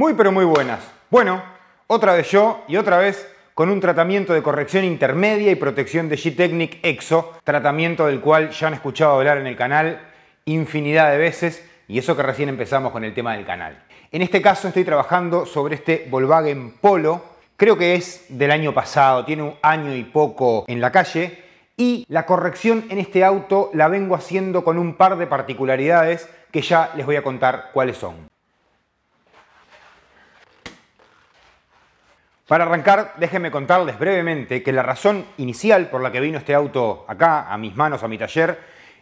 Muy pero muy buenas. Bueno, otra vez yo y otra vez con un tratamiento de corrección intermedia y protección de G-Technic EXO, tratamiento del cual ya han escuchado hablar en el canal infinidad de veces y eso que recién empezamos con el tema del canal. En este caso estoy trabajando sobre este Volkswagen Polo, creo que es del año pasado, tiene un año y poco en la calle y la corrección en este auto la vengo haciendo con un par de particularidades que ya les voy a contar cuáles son. Para arrancar, déjenme contarles brevemente que la razón inicial por la que vino este auto acá, a mis manos, a mi taller,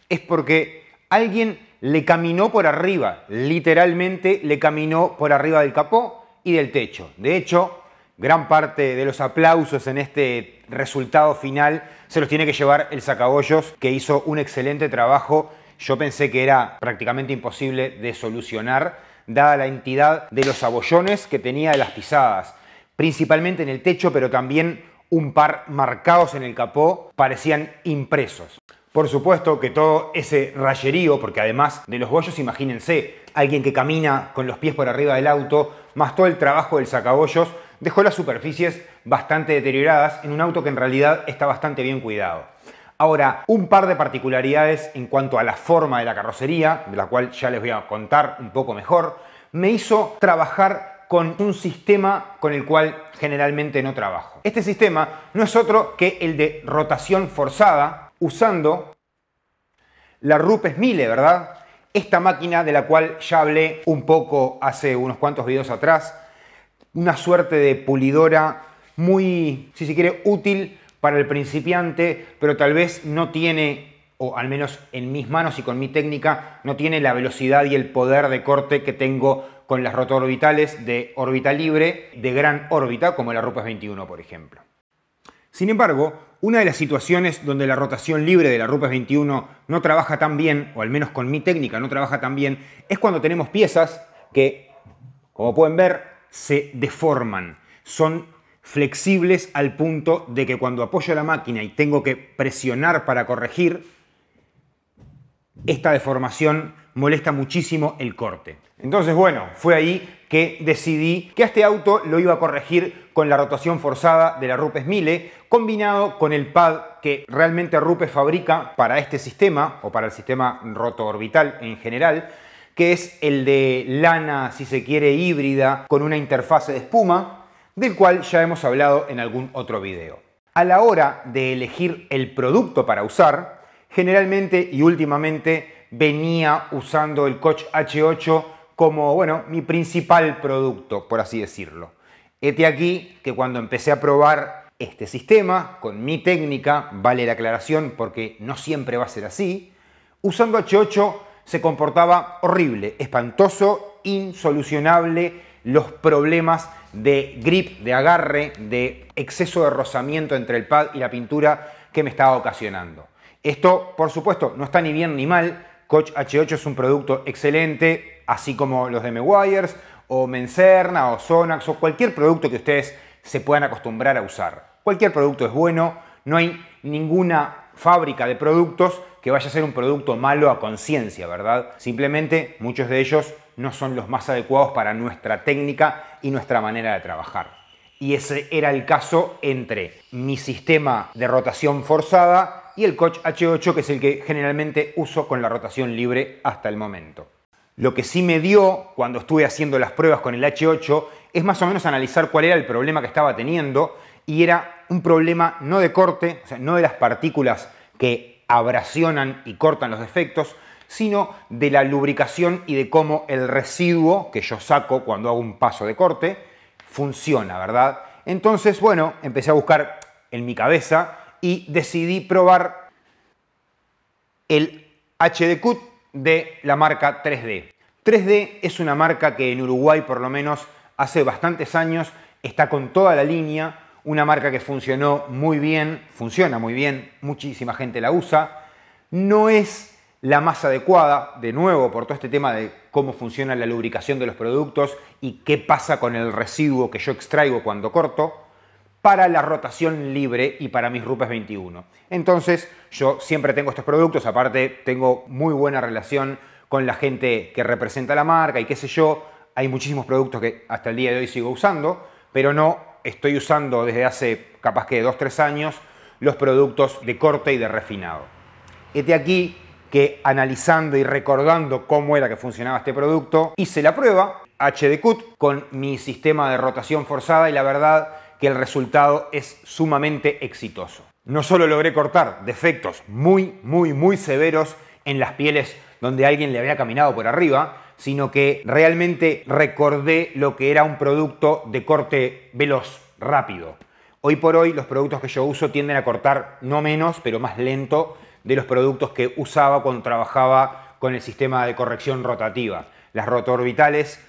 es porque alguien le caminó por arriba, literalmente le caminó por arriba del capó y del techo. De hecho, gran parte de los aplausos en este resultado final se los tiene que llevar el sacabollos, que hizo un excelente trabajo. Yo pensé que era prácticamente imposible de solucionar, dada la entidad de los abollones que tenía de las pisadas principalmente en el techo, pero también un par marcados en el capó, parecían impresos. Por supuesto que todo ese rayerío, porque además de los bollos, imagínense, alguien que camina con los pies por arriba del auto, más todo el trabajo del sacabollos, dejó las superficies bastante deterioradas en un auto que en realidad está bastante bien cuidado. Ahora, un par de particularidades en cuanto a la forma de la carrocería, de la cual ya les voy a contar un poco mejor, me hizo trabajar con un sistema con el cual generalmente no trabajo. Este sistema no es otro que el de rotación forzada usando la Rupes Mille, ¿verdad? Esta máquina de la cual ya hablé un poco hace unos cuantos videos atrás, una suerte de pulidora muy, si se quiere, útil para el principiante, pero tal vez no tiene, o al menos en mis manos y con mi técnica, no tiene la velocidad y el poder de corte que tengo con las rotoorbitales de órbita libre de gran órbita, como la Rupes 21, por ejemplo. Sin embargo, una de las situaciones donde la rotación libre de la Rupes 21 no trabaja tan bien, o al menos con mi técnica no trabaja tan bien, es cuando tenemos piezas que, como pueden ver, se deforman. Son flexibles al punto de que cuando apoyo la máquina y tengo que presionar para corregir, esta deformación molesta muchísimo el corte. Entonces, bueno, fue ahí que decidí que a este auto lo iba a corregir con la rotación forzada de la Rupes 1000 combinado con el pad que realmente Rupes fabrica para este sistema o para el sistema roto orbital en general que es el de lana, si se quiere, híbrida, con una interfase de espuma, del cual ya hemos hablado en algún otro video. A la hora de elegir el producto para usar, generalmente y últimamente venía usando el Coach H8 como, bueno, mi principal producto, por así decirlo. este aquí que cuando empecé a probar este sistema, con mi técnica, vale la aclaración porque no siempre va a ser así, usando H8 se comportaba horrible, espantoso, insolucionable los problemas de grip, de agarre, de exceso de rozamiento entre el pad y la pintura que me estaba ocasionando. Esto, por supuesto, no está ni bien ni mal, Coach H8 es un producto excelente, así como los de Mewires, o Mencerna, o Sonax, o cualquier producto que ustedes se puedan acostumbrar a usar. Cualquier producto es bueno, no hay ninguna fábrica de productos que vaya a ser un producto malo a conciencia, ¿verdad? Simplemente muchos de ellos no son los más adecuados para nuestra técnica y nuestra manera de trabajar. Y ese era el caso entre mi sistema de rotación forzada y el Koch H8 que es el que generalmente uso con la rotación libre hasta el momento. Lo que sí me dio cuando estuve haciendo las pruebas con el H8 es más o menos analizar cuál era el problema que estaba teniendo y era un problema no de corte, o sea, no de las partículas que abrasionan y cortan los defectos, sino de la lubricación y de cómo el residuo que yo saco cuando hago un paso de corte funciona, ¿verdad? Entonces, bueno, empecé a buscar en mi cabeza y decidí probar el Cut de la marca 3D. 3D es una marca que en Uruguay por lo menos hace bastantes años está con toda la línea, una marca que funcionó muy bien, funciona muy bien, muchísima gente la usa, no es la más adecuada, de nuevo, por todo este tema de cómo funciona la lubricación de los productos y qué pasa con el residuo que yo extraigo cuando corto, para la rotación libre y para mis Rupes 21. Entonces, yo siempre tengo estos productos, aparte tengo muy buena relación con la gente que representa la marca y qué sé yo. Hay muchísimos productos que hasta el día de hoy sigo usando, pero no estoy usando desde hace capaz que 2-3 años los productos de corte y de refinado. Este aquí que analizando y recordando cómo era que funcionaba este producto, hice la prueba HD Cut con mi sistema de rotación forzada y la verdad que el resultado es sumamente exitoso. No solo logré cortar defectos muy, muy, muy severos en las pieles donde alguien le había caminado por arriba, sino que realmente recordé lo que era un producto de corte veloz, rápido. Hoy por hoy los productos que yo uso tienden a cortar no menos, pero más lento de los productos que usaba cuando trabajaba con el sistema de corrección rotativa. Las rotoorbitales,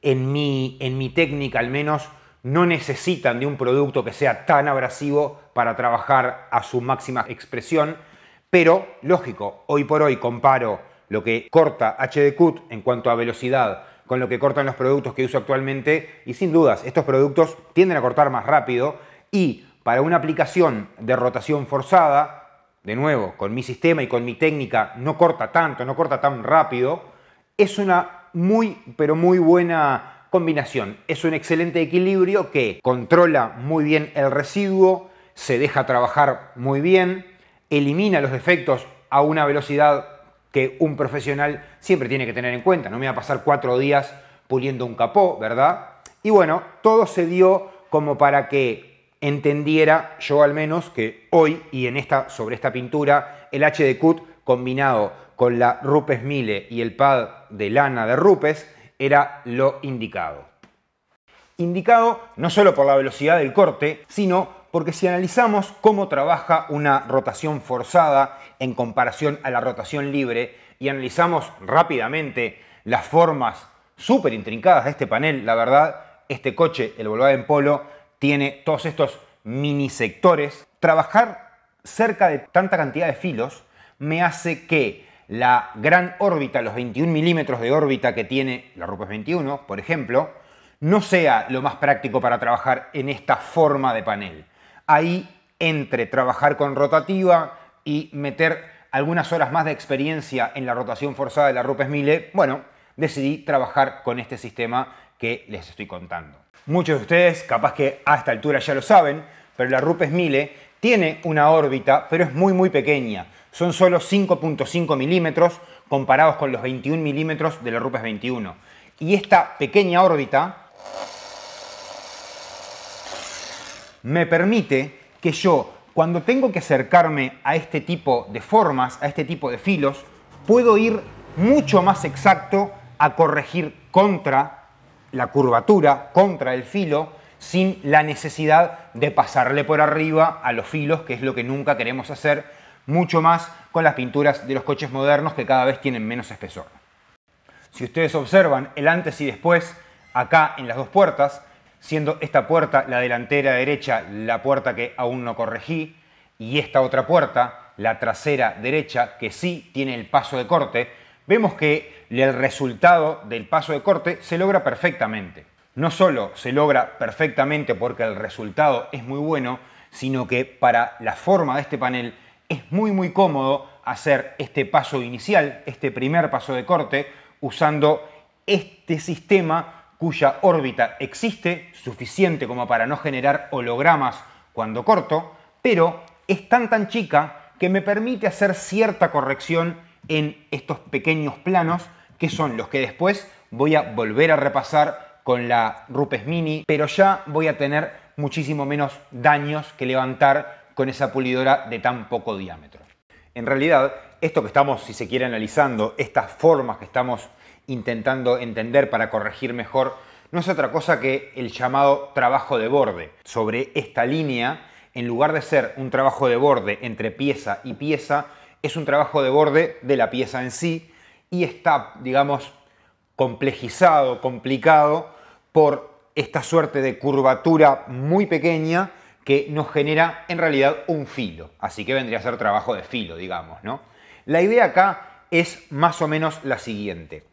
en mi, en mi técnica al menos, no necesitan de un producto que sea tan abrasivo para trabajar a su máxima expresión, pero lógico, hoy por hoy comparo lo que corta HD Cut en cuanto a velocidad con lo que cortan los productos que uso actualmente y sin dudas estos productos tienden a cortar más rápido y para una aplicación de rotación forzada, de nuevo, con mi sistema y con mi técnica no corta tanto, no corta tan rápido, es una muy pero muy buena combinación es un excelente equilibrio que controla muy bien el residuo, se deja trabajar muy bien, elimina los defectos a una velocidad que un profesional siempre tiene que tener en cuenta. No me va a pasar cuatro días puliendo un capó, ¿verdad? Y bueno, todo se dio como para que entendiera yo al menos que hoy y en esta, sobre esta pintura, el HD Cut combinado con la Rupes Mille y el pad de lana de Rupes era lo indicado. Indicado no solo por la velocidad del corte, sino porque si analizamos cómo trabaja una rotación forzada en comparación a la rotación libre y analizamos rápidamente las formas súper intrincadas de este panel, la verdad, este coche, el en Polo, tiene todos estos mini sectores. Trabajar cerca de tanta cantidad de filos me hace que la gran órbita, los 21 milímetros de órbita que tiene la Rupes 21, por ejemplo, no sea lo más práctico para trabajar en esta forma de panel. Ahí entre trabajar con rotativa y meter algunas horas más de experiencia en la rotación forzada de la Rupes 1000, bueno, decidí trabajar con este sistema que les estoy contando. Muchos de ustedes capaz que a esta altura ya lo saben, pero la Rupes 1000 tiene una órbita, pero es muy muy pequeña son solo 5.5 milímetros comparados con los 21 milímetros de la Rupes 21. Y esta pequeña órbita me permite que yo, cuando tengo que acercarme a este tipo de formas, a este tipo de filos, puedo ir mucho más exacto a corregir contra la curvatura, contra el filo, sin la necesidad de pasarle por arriba a los filos, que es lo que nunca queremos hacer mucho más con las pinturas de los coches modernos que cada vez tienen menos espesor. Si ustedes observan el antes y después, acá en las dos puertas, siendo esta puerta la delantera derecha la puerta que aún no corregí y esta otra puerta, la trasera derecha, que sí tiene el paso de corte, vemos que el resultado del paso de corte se logra perfectamente. No solo se logra perfectamente porque el resultado es muy bueno, sino que para la forma de este panel es muy muy cómodo hacer este paso inicial, este primer paso de corte, usando este sistema cuya órbita existe, suficiente como para no generar hologramas cuando corto, pero es tan tan chica que me permite hacer cierta corrección en estos pequeños planos, que son los que después voy a volver a repasar con la Rupes Mini, pero ya voy a tener muchísimo menos daños que levantar con esa pulidora de tan poco diámetro. En realidad, esto que estamos, si se quiere, analizando, estas formas que estamos intentando entender para corregir mejor, no es otra cosa que el llamado trabajo de borde. Sobre esta línea, en lugar de ser un trabajo de borde entre pieza y pieza, es un trabajo de borde de la pieza en sí y está, digamos, complejizado, complicado por esta suerte de curvatura muy pequeña que nos genera en realidad un filo. Así que vendría a ser trabajo de filo, digamos, ¿no? La idea acá es más o menos la siguiente.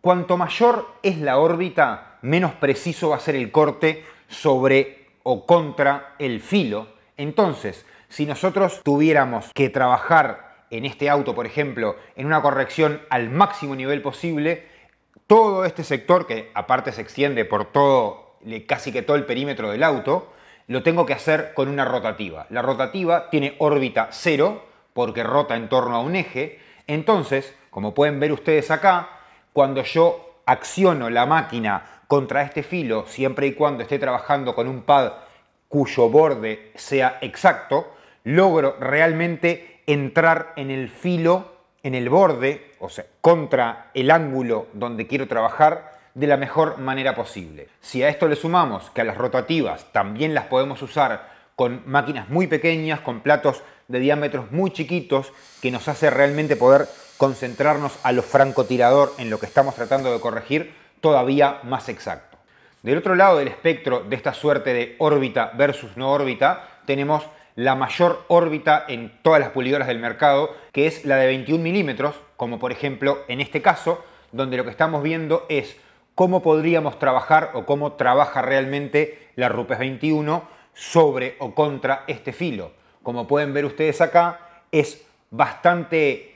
Cuanto mayor es la órbita, menos preciso va a ser el corte sobre o contra el filo. Entonces, si nosotros tuviéramos que trabajar en este auto, por ejemplo, en una corrección al máximo nivel posible, todo este sector, que aparte se extiende por todo, casi que todo el perímetro del auto, lo tengo que hacer con una rotativa. La rotativa tiene órbita cero porque rota en torno a un eje. Entonces, como pueden ver ustedes acá, cuando yo acciono la máquina contra este filo, siempre y cuando esté trabajando con un pad cuyo borde sea exacto, logro realmente entrar en el filo, en el borde, o sea, contra el ángulo donde quiero trabajar de la mejor manera posible. Si a esto le sumamos que a las rotativas también las podemos usar con máquinas muy pequeñas, con platos de diámetros muy chiquitos, que nos hace realmente poder concentrarnos a lo francotirador en lo que estamos tratando de corregir todavía más exacto. Del otro lado del espectro de esta suerte de órbita versus no órbita, tenemos la mayor órbita en todas las pulidoras del mercado, que es la de 21 milímetros, como por ejemplo en este caso, donde lo que estamos viendo es cómo podríamos trabajar o cómo trabaja realmente la RUPES 21 sobre o contra este filo. Como pueden ver ustedes acá, es bastante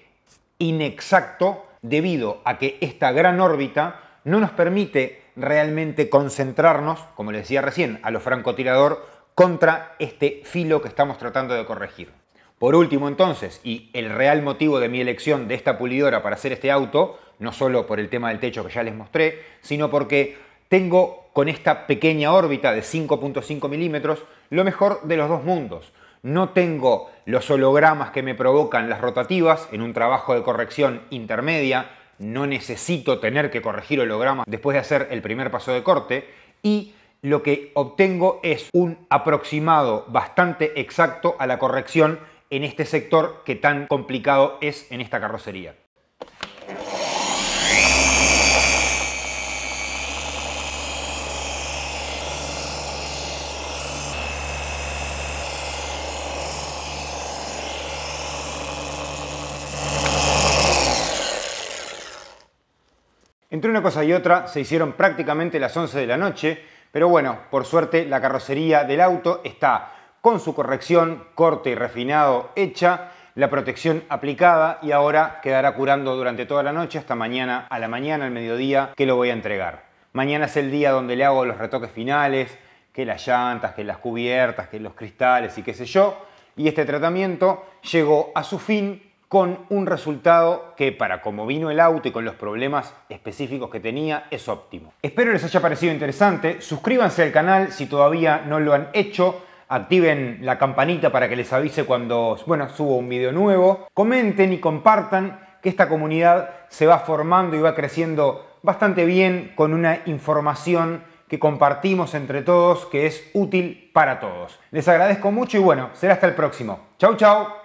inexacto debido a que esta gran órbita no nos permite realmente concentrarnos, como les decía recién, a lo francotirador contra este filo que estamos tratando de corregir. Por último entonces, y el real motivo de mi elección de esta pulidora para hacer este auto, no solo por el tema del techo que ya les mostré, sino porque tengo con esta pequeña órbita de 5.5 milímetros lo mejor de los dos mundos. No tengo los hologramas que me provocan las rotativas en un trabajo de corrección intermedia, no necesito tener que corregir hologramas después de hacer el primer paso de corte y lo que obtengo es un aproximado bastante exacto a la corrección en este sector que tan complicado es en esta carrocería. Entre una cosa y otra se hicieron prácticamente las 11 de la noche, pero bueno, por suerte la carrocería del auto está con su corrección, corte y refinado hecha, la protección aplicada y ahora quedará curando durante toda la noche hasta mañana a la mañana, al mediodía, que lo voy a entregar. Mañana es el día donde le hago los retoques finales, que las llantas, que las cubiertas, que los cristales y qué sé yo. Y este tratamiento llegó a su fin con un resultado que para como vino el auto y con los problemas específicos que tenía es óptimo. Espero les haya parecido interesante, suscríbanse al canal si todavía no lo han hecho, activen la campanita para que les avise cuando bueno, subo un video nuevo, comenten y compartan que esta comunidad se va formando y va creciendo bastante bien con una información que compartimos entre todos que es útil para todos. Les agradezco mucho y bueno, será hasta el próximo. Chau, chau.